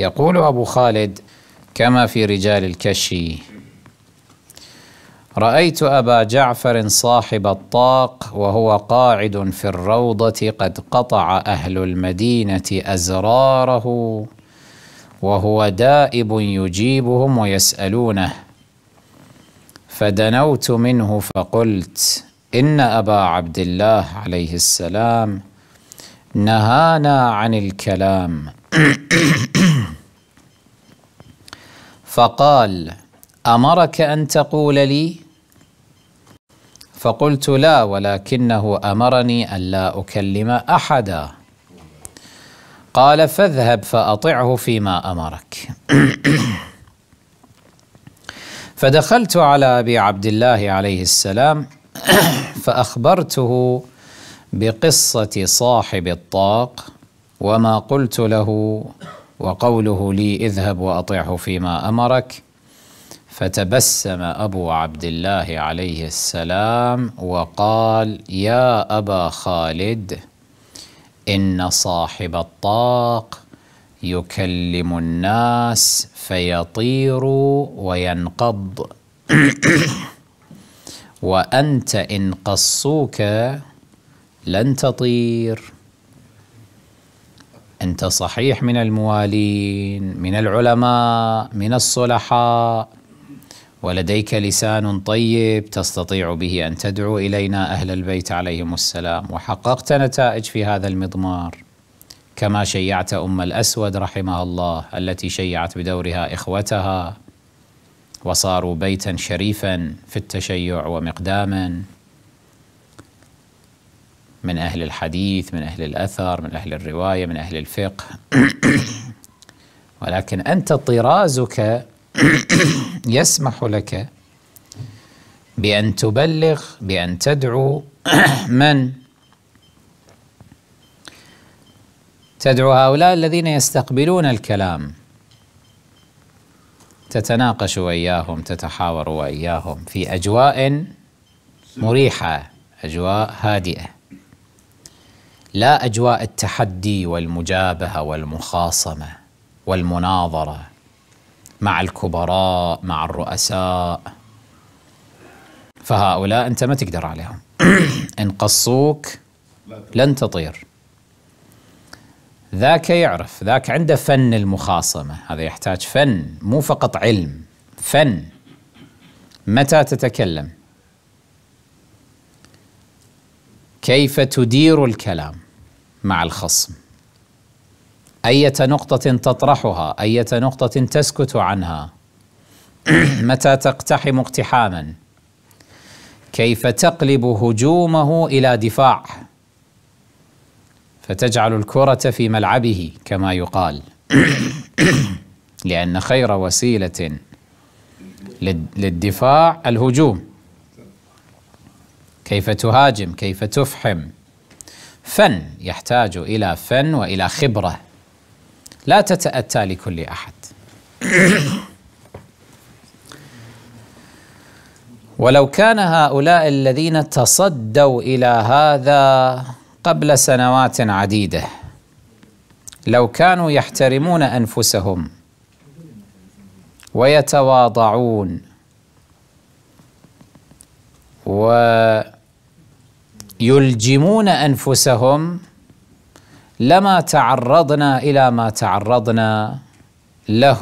يقول أبو خالد كما في رجال الكشي رأيت أبا جعفر صاحب الطاق وهو قاعد في الروضة قد قطع أهل المدينة أزراره وهو دائب يجيبهم ويسألونه فدنوت منه فقلت إن أبا عبد الله عليه السلام نهانا عن الكلام فقال امرك ان تقول لي فقلت لا ولكنه امرني الا اكلم احدا قال فاذهب فاطعه فيما امرك فدخلت على ابي عبد الله عليه السلام فاخبرته بقصه صاحب الطاق وما قلت له وقوله لي اذهب واطعه فيما امرك فتبسم ابو عبد الله عليه السلام وقال يا ابا خالد ان صاحب الطاق يكلم الناس فيطير وينقض وانت ان قصوك لن تطير انت صحيح من الموالين من العلماء من الصلحاء ولديك لسان طيب تستطيع به ان تدعو الينا اهل البيت عليهم السلام وحققت نتائج في هذا المضمار كما شيعت ام الاسود رحمها الله التي شيعت بدورها اخوتها وصاروا بيتا شريفا في التشيع ومقداما من أهل الحديث من أهل الأثر من أهل الرواية من أهل الفقه ولكن أنت طرازك يسمح لك بأن تبلغ بأن تدعو من تدعو هؤلاء الذين يستقبلون الكلام تتناقش وإياهم تتحاور وإياهم في أجواء مريحة أجواء هادئة لا اجواء التحدي والمجابهه والمخاصمه والمناظره مع الكبراء مع الرؤساء فهؤلاء انت ما تقدر عليهم ان قصوك لن تطير ذاك يعرف ذاك عنده فن المخاصمه هذا يحتاج فن مو فقط علم فن متى تتكلم كيف تدير الكلام مع الخصم ايه نقطه تطرحها ايه نقطه تسكت عنها متى تقتحم اقتحاما كيف تقلب هجومه الى دفاع فتجعل الكره في ملعبه كما يقال لان خير وسيله للدفاع الهجوم كيف تهاجم كيف تفحم فن يحتاج الى فن والى خبره لا تتاتى لكل احد ولو كان هؤلاء الذين تصدوا الى هذا قبل سنوات عديده لو كانوا يحترمون انفسهم ويتواضعون و يلجمون انفسهم لما تعرضنا الى ما تعرضنا له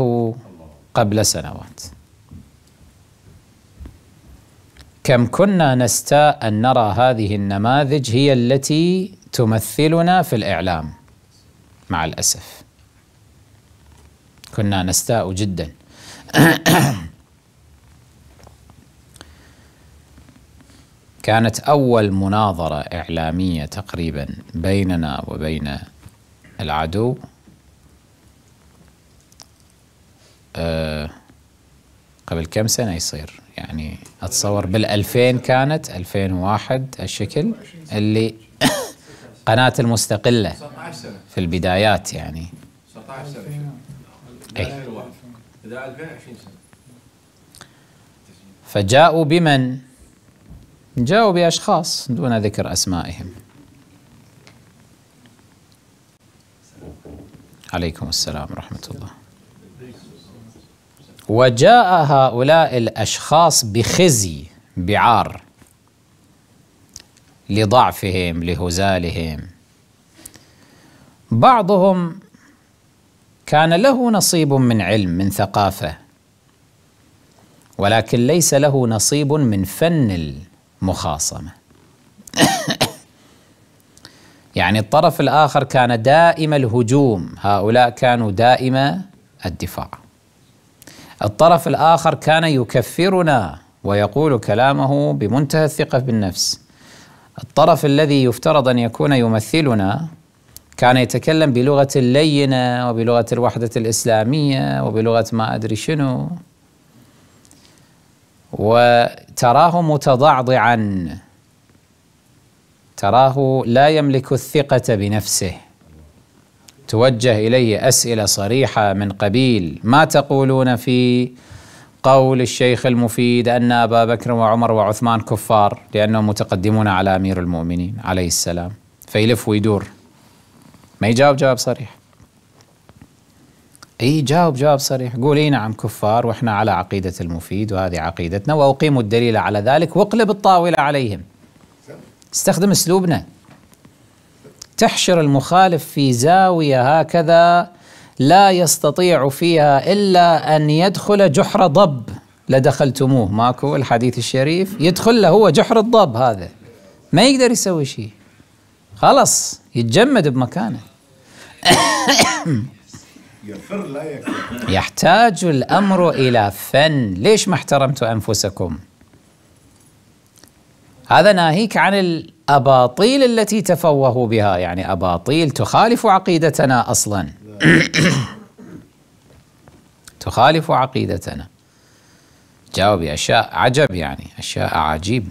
قبل سنوات كم كنا نستاء ان نرى هذه النماذج هي التي تمثلنا في الاعلام مع الاسف كنا نستاء جدا كانت أول مناظرة إعلامية تقريبا بيننا وبين العدو آه، قبل كم سنة يصير يعني أتصور بالألفين كانت 2001 الشكل اللي قناة المستقلة في البدايات يعني 19 سنة أي. 2020 سنة فجاءوا بمن جاءوا بأشخاص دون ذكر أسمائهم عليكم السلام ورحمة الله وجاء هؤلاء الأشخاص بخزي بعار لضعفهم لهزالهم بعضهم كان له نصيب من علم من ثقافة ولكن ليس له نصيب من فن مخاصمة يعني الطرف الآخر كان دائم الهجوم هؤلاء كانوا دائم الدفاع الطرف الآخر كان يكفرنا ويقول كلامه بمنتهى الثقة بالنفس الطرف الذي يفترض أن يكون يمثلنا كان يتكلم بلغة اللينة وبلغة الوحدة الإسلامية وبلغة ما أدري شنو وتراه متضعضعا تراه لا يملك الثقة بنفسه توجه إليه أسئلة صريحة من قبيل ما تقولون في قول الشيخ المفيد أن أبا بكر وعمر وعثمان كفار لأنهم متقدمون على أمير المؤمنين عليه السلام فيلف ويدور ما يجاوب جواب صريح اي جاوب جواب صريح قول اي نعم كفار واحنا على عقيده المفيد وهذه عقيدتنا واقيموا الدليل على ذلك واقلب الطاوله عليهم استخدم اسلوبنا تحشر المخالف في زاويه هكذا لا يستطيع فيها الا ان يدخل جحر ضب لدخلتموه ماكو الحديث الشريف يدخل له هو جحر الضب هذا ما يقدر يسوي شيء خلاص يتجمد بمكانه يفر لا يحتاج الأمر إلى فن ليش ما احترمتوا أنفسكم هذا ناهيك عن الأباطيل التي تفوهوا بها يعني أباطيل تخالف عقيدتنا أصلا تخالف عقيدتنا جاوبي اشياء عجب يعني أشياء عجيب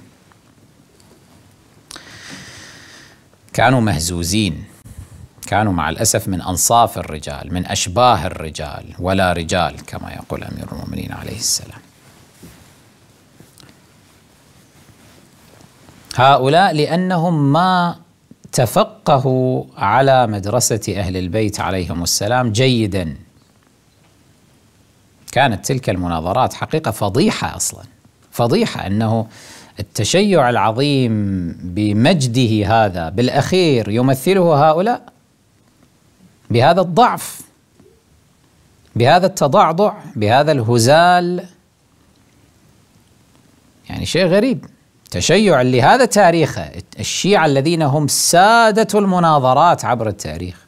كانوا مهزوزين كانوا مع الأسف من أنصاف الرجال من أشباه الرجال ولا رجال كما يقول أمير المؤمنين عليه السلام هؤلاء لأنهم ما تفقهوا على مدرسة أهل البيت عليهم السلام جيدا كانت تلك المناظرات حقيقة فضيحة أصلا فضيحة أنه التشيع العظيم بمجده هذا بالأخير يمثله هؤلاء بهذا الضعف بهذا التضعضع بهذا الهزال يعني شيء غريب تشيع لهذا تاريخه الشيعة الذين هم سادة المناظرات عبر التاريخ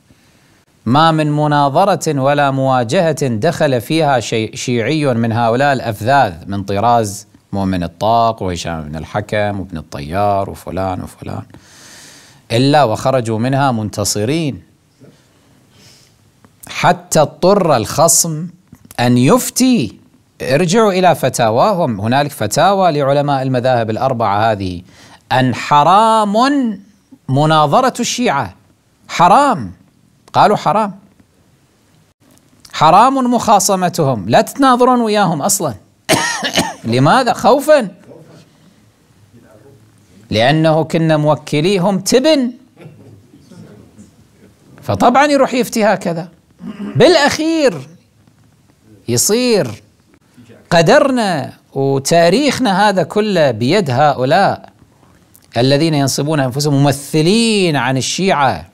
ما من مناظرة ولا مواجهة دخل فيها شيعي من هؤلاء الأفذاذ من طراز مؤمن الطاق وهشام بن الحكم وابن الطيار وفلان وفلان إلا وخرجوا منها منتصرين حتى اضطر الخصم أن يفتي ارجعوا إلى فتاواهم هنالك فتاوى لعلماء المذاهب الأربعة هذه أن حرام مناظرة الشيعة حرام قالوا حرام حرام مخاصمتهم لا تتناظرون وياهم أصلا لماذا خوفا لأنه كنا موكليهم تبن فطبعا يروح يفتي هكذا بالاخير يصير قدرنا وتاريخنا هذا كله بيد هؤلاء الذين ينصبون انفسهم ممثلين عن الشيعه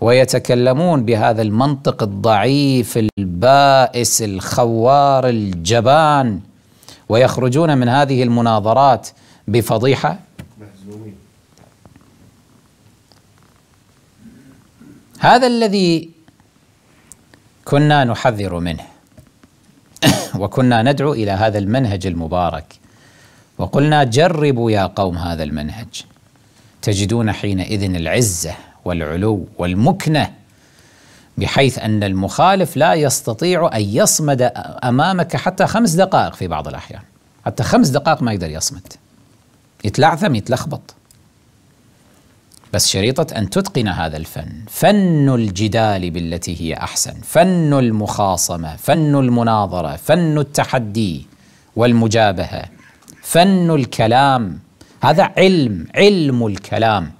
ويتكلمون بهذا المنطق الضعيف البائس الخوار الجبان ويخرجون من هذه المناظرات بفضيحه هذا الذي كنا نحذر منه وكنا ندعو الى هذا المنهج المبارك وقلنا جربوا يا قوم هذا المنهج تجدون حينئذ العزه والعلو والمكنه بحيث ان المخالف لا يستطيع ان يصمد امامك حتى خمس دقائق في بعض الاحيان حتى خمس دقائق ما يقدر يصمد يتلعثم يتلخبط بس شريطة أن تتقن هذا الفن فن الجدال بالتي هي أحسن فن المخاصمة فن المناظرة فن التحدي والمجابهة فن الكلام هذا علم علم الكلام